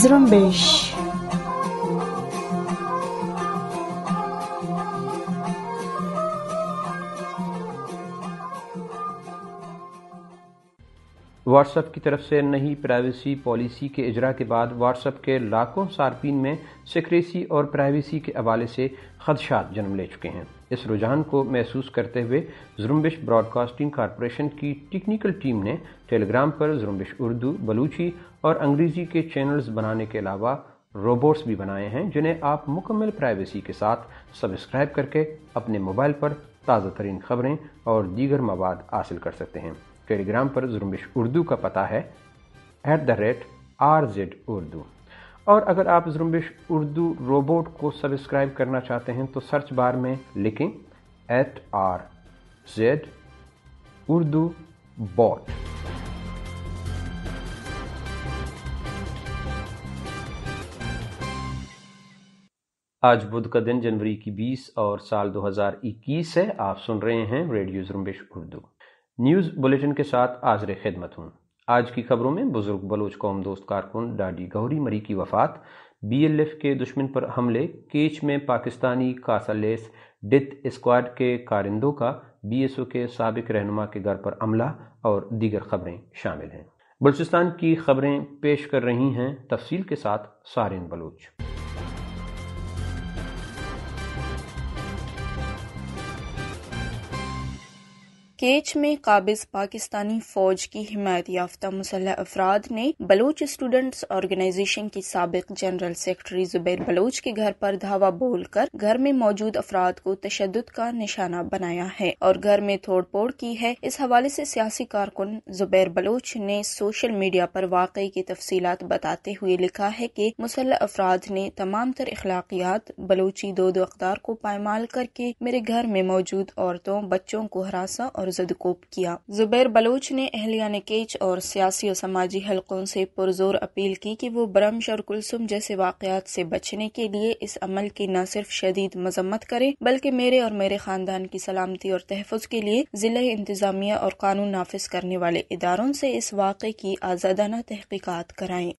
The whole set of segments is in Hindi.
Zrumbish. व्हाट्सएप की तरफ से नई प्राइवेसी पॉलिसी के इजरा के बाद व्हाट्सएप के लाखों सार्फिन में सिक्रेसी और प्राइवेसी के हवाले से खदशात जन्म ले चुके हैं इस रुझान को महसूस करते हुए जुम्बिश ब्रॉडकास्टिंग कॉरपोरेशन की टेक्निकल टीम ने टेलीग्राम पर जुम्बिश उर्दू बलूची और अंग्रेज़ी के चैनल्स बनाने के अलावा रोबोट्स भी बनाए हैं जिन्हें आप मुकम्मल प्राइवेसी के साथ सब्सक्राइब करके अपने मोबाइल पर ताज़ा तरीन खबरें और दीगर मवाद हासिल कर सकते हैं टेलीग्राम पर जुम्बिश उर्दू का पता है at the rate R Z Urdu और अगर आप जुम्बिश उर्दू रोबोट को सब्सक्राइब करना चाहते हैं तो सर्च बार में लिखें at R Z Urdu bot आज बुध का दिन जनवरी की 20 और साल 2021 है आप सुन रहे हैं radio Jumbish Urdu news bulletin के साथ आजर खिदमत हूं आज की खबरों में बुजुर्ग बलोच कौम दोस्त कारकुन डाडी गौरी मरी की वफात बीएलएफ के दुश्मन पर हमले केच में पाकिस्तानी कासलेस डेथ स्क्वाड के कारिंदों का बीएसओ के सबक रहनुमा के घर पर अमला और दीगर खबरें शामिल हैं बलूचिस्तान की खबरें पेश कर रही हैं तफसील के साथ सारिन बलोच केच में काबिज पाकिस्तानी फौज की हिमायत याफ्ता मुसलह अफराद ने बलोच स्टूडेंट्स ऑर्गेनाइजेशन की सबक जनरल सेक्रेटरी जुबैर बलोच के घर पर धावा बोलकर घर में मौजूद अफराद को तशद का निशाना बनाया है और घर में थोड़ पोड़ की है इस हवाले से सियासी कारकुन जुबैर बलोच ने सोशल मीडिया पर वाकई की तफसीत बताते हुए लिखा है की मुसलह अफराद ने तमाम तर अखलाकियात बलोची दो दो अखदार को पायमाल करके मेरे घर में मौजूद औरतों बच्चों को हरासा और पुरजद कोप किया जुबैर बलोच ने अहलिया केच और सियासी और समाजी हलकों से पुरजोर अपील की कि वो ब्रम्श और कुलसुम जैसे वाकयात से बचने के लिए इस अमल की न सिर्फ शदीद मजम्मत करे बल्कि मेरे और मेरे खानदान की सलामती और तहफ़ के लिए जिला इंतजामिया और कानून नाफिज करने वाले इदारों से इस वाक़े की आज़ादाना तहकीकत कराएं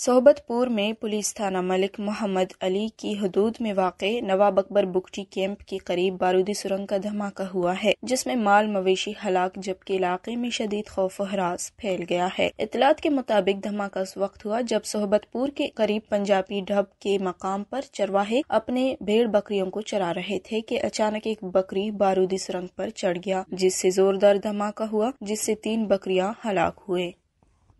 सोहबतपुर में पुलिस थाना मलिक मोहम्मद अली की हदूद में वाक़ नवाब अकबर बुकटी कैंप के करीब बारूदी सुरंग का धमाका हुआ है जिसमें माल मवेशी हलाक जबकि इलाके में शदीद खौफ हरास फैल गया है इतलात के मुताबिक धमाका उस वक्त हुआ जब सोहबतपुर के करीब पंजाबी ढब के मकाम पर चरवाहे अपने भेड़ बकरियों को चरा रहे थे कि अचानक एक बकरी बारूदी सुरंग पर चढ़ गया जिससे जोरदार धमाका हुआ जिससे तीन बकरियां हलाक हुए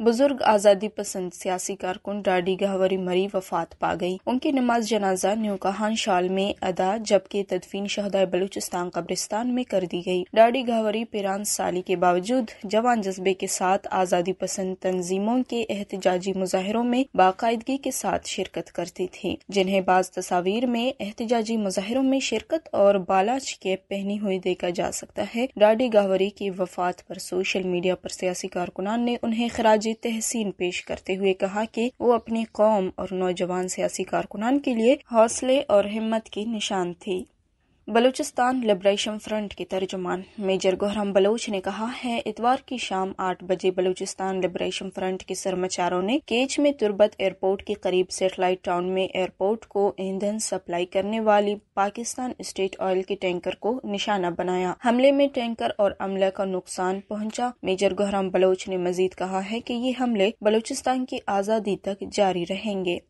बुजुर्ग आज़ादी पसंद सियासी कारकुन डाडी गहवरी मरी वफात पा गई उनकी नमाज जनाजा कहान शाल में अदा जबकि तदफीन शहदाय बलूचिस्तान कब्रिस्तान में कर दी गई डाडी गहवरी पिरान साली के बावजूद जवान जज्बे के साथ आज़ादी पसंद तंजीमों के एहतजाजी मुजाहरों में बाकायदगी के साथ शिरकत करती थी जिन्हें बाज तस्वीर में एहतजाजी मुजाहरों में शिरकत और बालाज के पहनी हुई देखा जा सकता है डाडी गहवरी की वफात पर सोशल मीडिया पर सियासी कारकुनान ने उन्हें खराज मुझे तहसीन पेश करते हुए कहा कि वो अपनी कौम और नौजवान सियासी कारकुनान के लिए हौसले और हिम्मत की निशान थी बलूचिस्तान लिबरेशन फ्रंट के तर्जुमान मेजर गोहराम बलोच ने कहा है इतवार की शाम आठ बजे बलूचिस्तान लिबरेशन फ्रंट के सरमाचारों ने केच में तुर्बत एयरपोर्ट के करीब सेटेलाइट टाउन में एयरपोर्ट को ईंधन सप्लाई करने वाली पाकिस्तान स्टेट ऑयल के टैंकर को निशाना बनाया हमले में टैंकर और अमला का नुकसान पहुँचा मेजर गोहराम बलोच ने मजीद कहा है की ये हमले बलूचिस्तान की आज़ादी तक जारी रहेंगे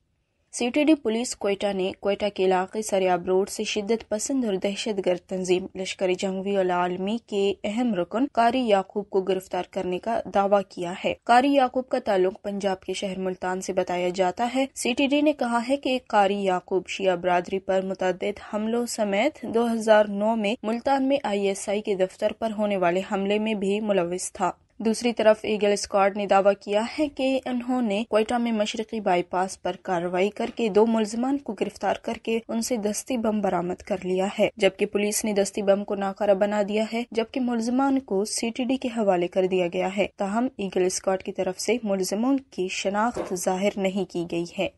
सीटीडी पुलिस कोयटा ने कोयटा के इलाके सरयाब रोड से शिद्दत पसंद और दहशत गर्द तंजीम लश्कर जंगवी आलमी के अहम रुकन कारी याकूब को गिरफ्तार करने का दावा किया है कारी याकूब का ताल्लुक पंजाब के शहर मुल्तान से बताया जाता है सीटीडी ने कहा है कि कारी याकूब शिया बरदरी पर मुतद हमलों समेत 2009 में मुल्तान में आईएसआई के दफ्तर पर होने वाले हमले में भी मुलविस था दूसरी तरफ ईगल स्क्वाड ने दावा किया है कि उन्होंने कोयटा में मशरकी बाईपास पर कार्रवाई करके दो मुलजमान को गिरफ्तार करके उनसे दस्ती बम बरामद कर लिया है जबकि पुलिस ने दस्ती बम को नाकारा बना दिया है जबकि मुलजमान को सीटीडी के हवाले कर दिया गया है तहम ईगल स्क्वाड की तरफ से मुलजमों की शनाख्त जाहिर नहीं की गई है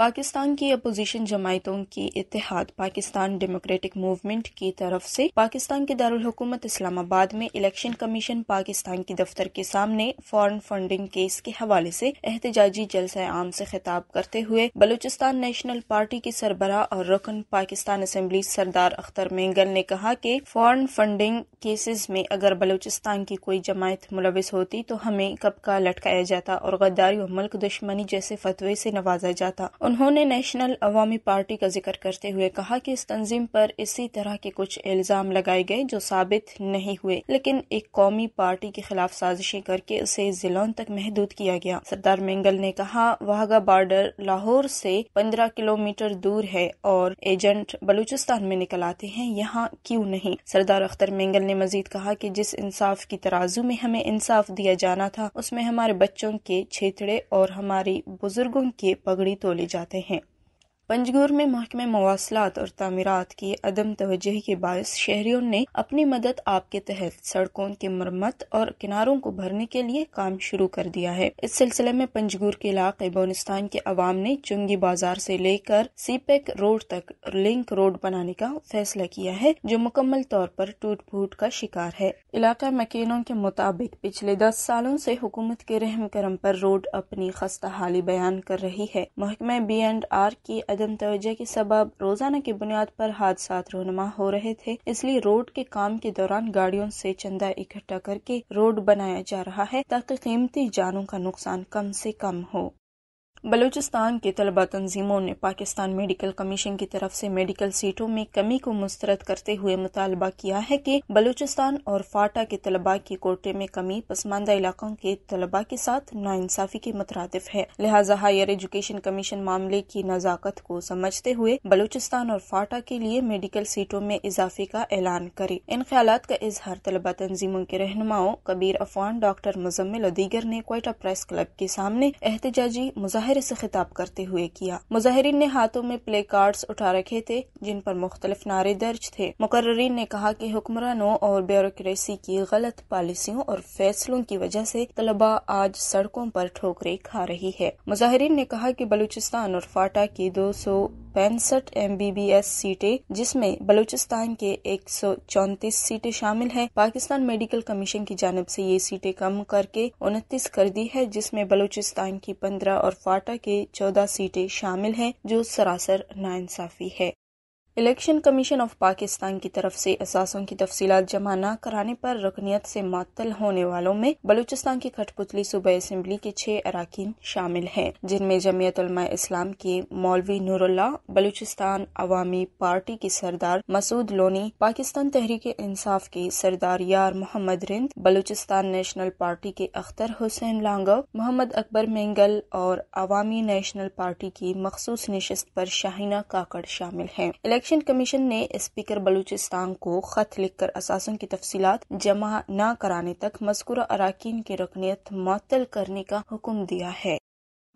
पाकिस्तान की अपोजिशन जमायतों की इतिहाद पाकिस्तान डेमोक्रेटिक मूवमेंट की तरफ से पाकिस्तान के दारकूमत इस्लामाबाद में इलेक्शन कमीशन पाकिस्तान के दफ्तर के सामने फॉरेन फंडिंग केस के हवाले से एहतजाजी जलसा आम से खिताब करते हुए बलूचिस्तान नेशनल पार्टी के सरबराह और रुकन पाकिस्तान असम्बली सरदार अख्तर मेंगल ने कहा कि फॉरेन फंडिंग केसेस में अगर बलूचिस्तान की कोई जमायत मुलविस होती तो हमें कब का लटकाया जाता और गद्दारी और मुल्क दुश्मनी जैसे फतवे से नवाजा जाता उन्होंने नेशनल अवामी पार्टी का जिक्र करते हुए कहा कि इस तंजीम पर इसी तरह के कुछ इल्ज़ाम लगाए गए जो साबित नहीं हुए लेकिन एक कौमी पार्टी के खिलाफ साजिशें करके उसे जिलों तक महदूद किया गया सरदार मेंगल ने कहा वाहगा बॉर्डर लाहौर से पंद्रह किलोमीटर दूर है और एजेंट बलूचिस्तान में निकल आते हैं यहाँ क्यूँ नहीं सरदार अख्तर मेंगल ने मजीद कहा की जिस इंसाफ की तराजू में हमें इंसाफ दिया जाना था उसमें हमारे बच्चों के छेतड़े और हमारी बुजुर्गों के पगड़ी तोले जा जाते हैं पंजगोर में महकमे मवासलात और तमीरत की अदम तवजह के बायस शहरियों ने अपनी मदद आपके तहत सड़कों की मरम्मत और किनारों को भरने के लिए काम शुरू कर दिया है इस सिलसिले में पंजगोर के इलाके बोनिस्तान के अवाम ने चुंगी बाजार से लेकर सीपेक रोड तक लिंक रोड बनाने का फैसला किया है जो मुकम्मल तौर पर टूट फूट का शिकार है इलाका मकीनों के मुताबिक पिछले दस सालों से हुकूमत के रहम करम पर रोड अपनी खस्ता हाली बयान कर रही है महकमे बी एंड आर की अदम तोजह के सबब रोजाना की बुनियाद पर हादसा रोनमा हो रहे थे इसलिए रोड के काम के दौरान गाड़ियों से चंदा इकट्ठा करके रोड बनाया जा रहा है ताकि कीमती जानों का नुकसान कम से कम हो बलूचिस्तान के तलबा तंजीमों ने पाकिस्तान मेडिकल कमीशन की तरफ से मेडिकल सीटों में कमी को मुस्तरद करते हुए मुतालबा किया है कि बलूचिस्तान और फाटा के तलबा की कोटे में कमी पसमानदा इलाकों के तलबा के साथ नाइंसाफी के मुतरद है लिहाजा हायर एजुकेशन कमीशन मामले की नज़ाकत को समझते हुए बलूचिस्तान और फाटा के लिए मेडिकल सीटों में इजाफे का ऐलान करे इन ख्याल का इजहार तलबा तंजीमों के रहनुमाओं कबीर अफवान डॉक्टर मुजम्मिल अदीगर दीगर ने कोयटा प्रेस क्लब के सामने एहतजाजी मुजाहिर मुजाहरे से खिताब करते हुए किया मुजाहरीन ने हाथों में प्ले कार्ड उठा रखे थे जिन पर मुख्तलिफ नारे दर्ज थे मुकर्रीन ने कहा की हुक्मरानों और ब्यूरोक्रेसी की गलत पॉलिसियों और फैसलों की वजह से तलबा आज सड़कों पर ठोकरे खा रही है मुजाहरीन ने कहा की बलूचिस्तान और फाटा की दो सौ पैंसठ एस सीटें जिसमें बलूचिस्तान के एक सौ चौतीस सीटें शामिल हैं पाकिस्तान मेडिकल कमीशन की जानब से ये सीटें कम करके उनतीस कर दी है जिसमें बलूचिस्तान की पंद्रह और फाटा के चौदह सीटें शामिल हैं जो सरासर नाइंसाफी है इलेक्शन कमीशन ऑफ पाकिस्तान की तरफ से असासों की तफसी जमा न कराने पर रकनीत से मातल होने वालों में बलूचिस्तान की खटपुतली सूबे असम्बली के छह अरकान शामिल हैं जिनमें जमीयत इस्लाम के मौलवी नूरुल्ला बलूचिस्तान अवामी पार्टी के सरदार मसूद लोनी पाकिस्तान तहरीक इंसाफ के सरदार यार मोहम्मद रिंद बलूचिस्तान नेशनल पार्टी के अख्तर हुसैन लांगव मोहम्मद अकबर मेंगल और अवामी नेशनल पार्टी की मखसूस नशस्त पर शाहिना काकड़ शामिल हैं इलेक्शन कमीशन ने स्पीकर बलूचिस्तान को खत लिखकर असासों की तफसी जमा न कराने तक मजकूरा अरकान की रकनीत मअतल करने का हुक्म दिया है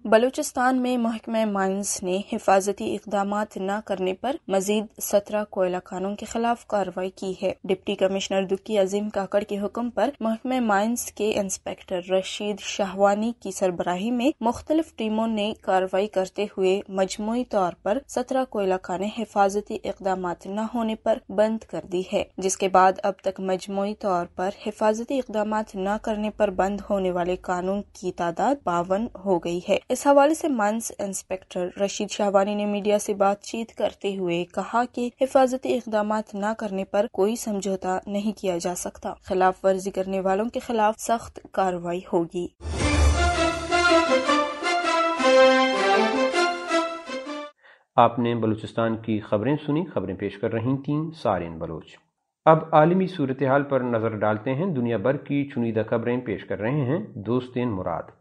बलूचिस्तान में महकमा माइंस ने हिफाजती इकदाम न करने पर मजीद सत्रह कोयला खानों के खिलाफ कार्रवाई की है डिप्टी कमिश्नर दुक्की अजीम काकड़ के हुक्म पर महकमे माइंस के इंस्पेक्टर रशीद शाहवानी की सरबराही में मुख्तलिफ टीमों ने कार्रवाई करते हुए मजमुई तौर पर सत्रह कोयला खाने हिफाजती इकदाम न होने पर बंद कर दी है जिसके बाद अब तक मजमुई तौर पर हिफाजती इकदाम न करने पर बंद होने वाले कानून की तादाद बावन हो गयी है इस हवाले से माइंस इंस्पेक्टर रशीद शाहवानी ने मीडिया से बातचीत करते हुए कहा कि हिफाजती इकदाम न करने पर कोई समझौता नहीं किया जा सकता खिलाफ वर्जी करने वालों के खिलाफ सख्त कार्रवाई होगी आपने बलूचिस्तान की खबरें सुनी खबरें पेश कर रही थी सारिन बलोच अब आलमी सूरत हाल पर नज़र डालते हैं दुनिया भर की चुनिंदा खबरें पेश कर रहे हैं दोस्त मुराद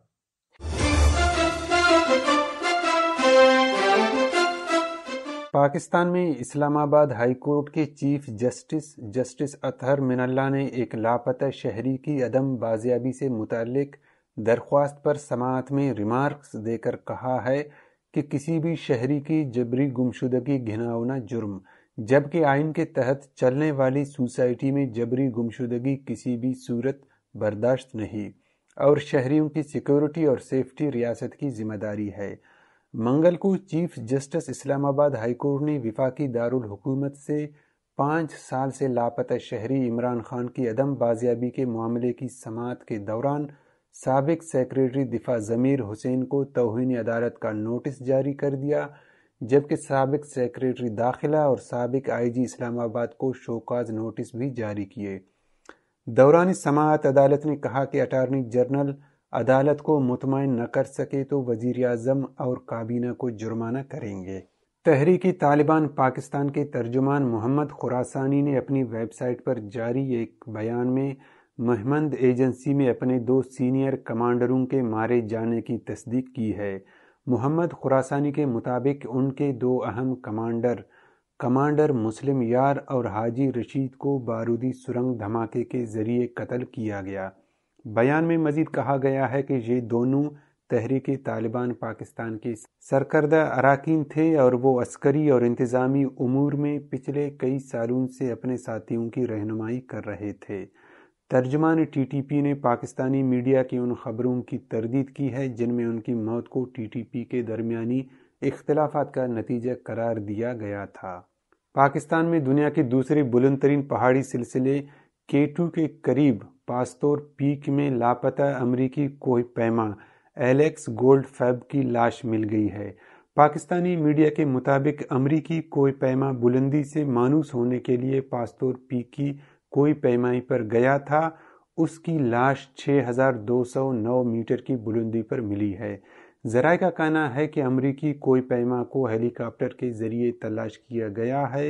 पाकिस्तान में इस्लामाबाद हाई कोर्ट के chief justice justice Athar Minallah ने एक लापता शहरी की अदम बाजियाबी से मुतलक दरख्वास्त पर समात में रिमार्क्स देकर कहा है कि किसी भी शहरी की जबरी गुमशुदगी घिनावना जुर्म जबकि आइन के तहत चलने वाली सोसाइटी में जबरी गुमशुदगी किसी भी सूरत बर्दाश्त नहीं और शहरीों की सिक्योरिटी और सेफ्टी रियासत की जिम्मेदारी है मंगल को चीफ जस्टिस इस्लामाबाद हाईकोर्ट ने विफाकी दारुल हुकूमत से पाँच साल से लापता शहरी इमरान खान की अदम बाजियाबी के मामले की समात के दौरान सबक सेक्रेटरी दिफा ज़मीर हुसैन को तोहनी अदालत का नोटिस जारी कर दिया जबकि सबक सेक्रेटरी दाखिला और सबक आईजी इस्लामाबाद को शोकाज नोटिस भी जारी किए दौरान समात अदालत ने कहा कि अटारनी जनरल अदालत को मुतमिन न कर सके तो वजीर अजम और काबीना को जुर्माना करेंगे तहरीकी तालिबान पाकिस्तान के तर्जुमान मोहम्मद खुरासानी ने अपनी वेबसाइट पर जारी एक बयान में महमंद एजेंसी में अपने दो सीनियर कमांडरों के मारे जाने की तस्दीक की है मोहम्मद खुरासानी के मुताबिक उनके दो अहम कमांडर कमांडर मुस्लिम यार और हाजी रशीद को बारूदी सुरंग धमाके के ज़रिए कत्ल किया गया बयान में मजीद कहा गया है कि ये दोनों तहरीक तालिबान पाकिस्तान के सरकर्दा अरकान थे और वो अस्करी और इंतज़ामी अमूर में पिछले कई सालों से अपने साथियों की रहनुमाई कर रहे थे तर्जमान टीटीपी ने पाकिस्तानी मीडिया की उन खबरों की तरदीद की है जिनमें उनकी मौत को टीटीपी के दरमियानी इख्तलाफा का नतीजा करार दिया गया था पाकिस्तान में दुनिया के दूसरे बुलंद तरीन पहाड़ी सिलसिले के टू के करीब पास्तोर पीक में लापता अमरीकी कोई पैमा एलेक्स गोल्ड फैब की लाश मिल गई है पाकिस्तानी मीडिया के मुताबिक अमरीकी कोई पैमा बुलंदी से मानूस होने के लिए पास्तोर पीक की कोई पैमाई पर गया था उसकी लाश 6,209 मीटर की बुलंदी पर मिली है जराय का कहना है कि अमरीकी कोई पैमा को हेलीकॉप्टर के जरिए तलाश किया गया है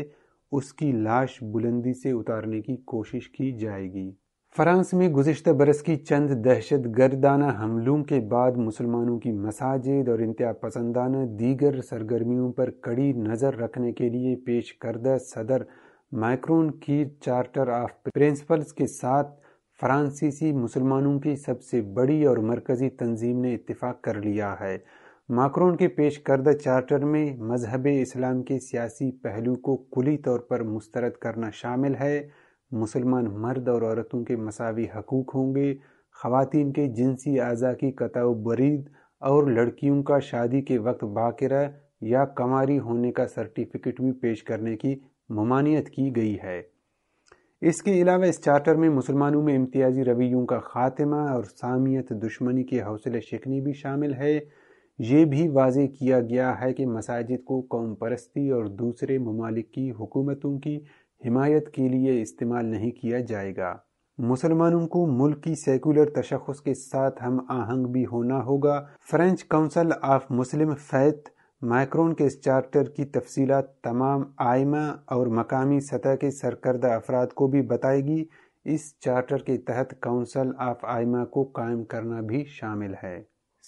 उसकी लाश बुलंदी से उतारने की कोशिश की जाएगी फ्रांस में गुजशत बरस की चंद दहशत गर्दाना हमलों के बाद मुसलमानों की मसाजिद और इंतहा पसंदाना दीगर सरगर्मियों पर कड़ी नज़र रखने के लिए पेश करदा सदर माइक्रोन की चार्टर ऑफ प्रिंसिपल्स के साथ फ्रांसीसी मुसलमानों की सबसे बड़ी और मरकज़ी तंजीम ने इतफ़ाक़ कर लिया है माक्रोन के पेश करदा चार्टर में मजहब इस्लाम के सियासी पहलू को कुली तौर पर मुस्तरद करना शामिल है मुसलमान मर्द और औरतों के मसावी हकूक़ होंगे ख़ातिन के जिनसी अज़ा की कताव बरीद और लड़कियों का शादी के वक्त बाकरा या कमारी होने का सर्टिफिकेट भी पेश करने की ममानियत की गई है इसके अलावा इस चार्टर में मुसलमानों में इम्तियाजी रवैयों का खात्मा और सामियत दुश्मनी के हौसले शिकनी भी शामिल है ये भी वाज किया गया है कि मसाजिद को कौम परस्ती और दूसरे ममालिक की हुकूमतों की हिमायत के लिए इस्तेमाल नहीं किया जाएगा मुसलमानों को मुल्क की सेकुलर तशखस के साथ हम आहंग भी होना होगा French council of Muslim faith Macron के इस चार्टर की तफसी तमाम आयमा और मकामी सतह के सरकर्दा अफराद को भी बताएगी इस चार्टर के तहत काउंसिल ऑफ आयमा को कायम करना भी शामिल है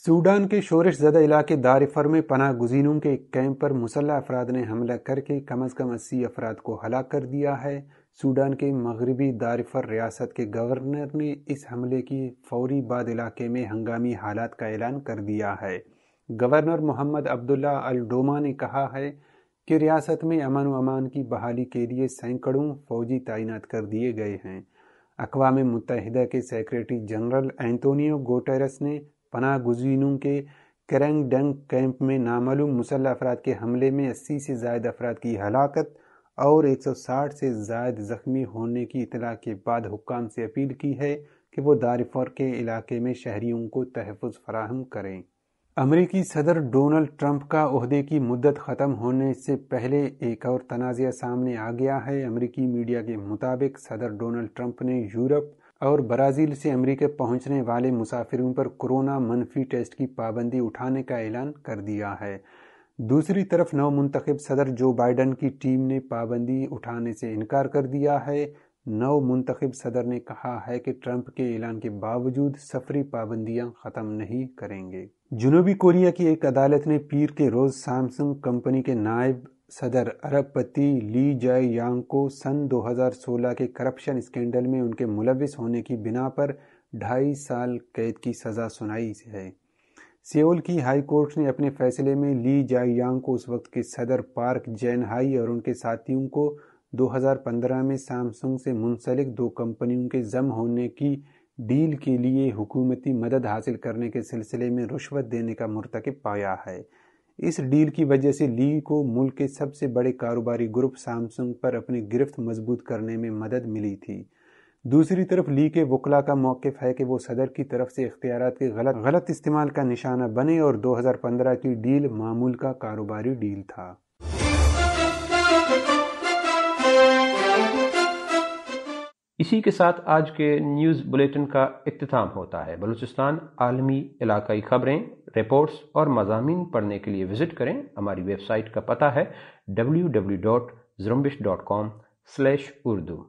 सूडान के शोरश जदा इलाके दारफर में पनाह गुजीनों के एक कैंप पर मुसल्ह अफराद ने हमला करके कम अज़ कम अस्सी अफराद को हलाक कर दिया है सूडान के मगरबी दारफर रियासत के गवर्नर ने इस हमले की फौरी बाद इलाके में हंगामी हालात का ऐलान कर दिया है गवर्नर मोहम्मद अब्दुल्ला अलडोमा ने कहा है कि रियासत में अमन व अमान की बहाली के लिए सैकड़ों फौजी तैनात कर दिए गए हैं अकवा मुतहदा के सेक्रेटरी जनरल एंटोनियो गोटेरस ने पना गुजीनों के करंग डंग कैंप में नामालूम मुसल अफराद के हमले में अस्सी से जायद अफराद की हलाकत और एक सौ साठ से जायद ज़ख्मी होने की इतला के बाद हुकाम से अपील की है कि वो दारफर के इलाके में शहरीों को तहफ़ फराहम करें अमरीकी सदर डोनल्ड ट्रंप का अहदे की मुद्दत ख़त्म होने से पहले एक और तनाज़ा सामने आ गया है अमरीकी मीडिया के मुताबिक सदर डोनल्ड ट्रंप ने यूरोप और ब्राज़ील से अमेरिका पहुंचने वाले मुसाफिरों पर कोरोना मनफी टेस्ट की पाबंदी उठाने का ऐलान कर दिया है दूसरी तरफ नव मुंतखब सदर जो बाइडन की टीम ने पाबंदी उठाने से इनकार कर दिया है नव मुंतखब सदर ने कहा है कि ट्रंप के ऐलान के बावजूद सफरी पाबंदियां ख़त्म नहीं करेंगे जुनूबी कोरिया की एक अदालत ने पीर के रोज़ सैमसंग कंपनी के नायब सदर अरबपति ली जाय यांग को सन 2016 के करप्शन स्कैंडल में उनके मुलविस होने की बिना पर ढाई साल कैद की सज़ा सुनाई है सियोल की हाई कोर्ट ने अपने फैसले में ली जाय यांग को उस वक्त के सदर पार्क जैन हाई और उनके साथियों को 2015 में सैमसंग से मुंसलिक दो कंपनियों के जम होने की डील के लिए हुकूमती मदद हासिल करने के सिलसिले में रिश्वत देने का मरतकब पाया है इस डील की वजह से ली को मुल्क के सबसे बड़े कारोबारी ग्रुप सैमसंग पर अपनी गिरफ्त मजबूत करने में मदद मिली थी दूसरी तरफ ली के वकला का मौक़ है कि वो सदर की तरफ से इख्तियार के गलत गलत इस्तेमाल का निशाना बने और 2015 की डील मामूल का कारोबारी डील था इसी के साथ आज के न्यूज़ बुलेटिन का अख्ताम होता है बलूचिस्तान आलमी इलाकई खबरें रिपोर्ट्स और मजामी पढ़ने के लिए विज़िट करें हमारी वेबसाइट का पता है W W dot dot com slash Urdu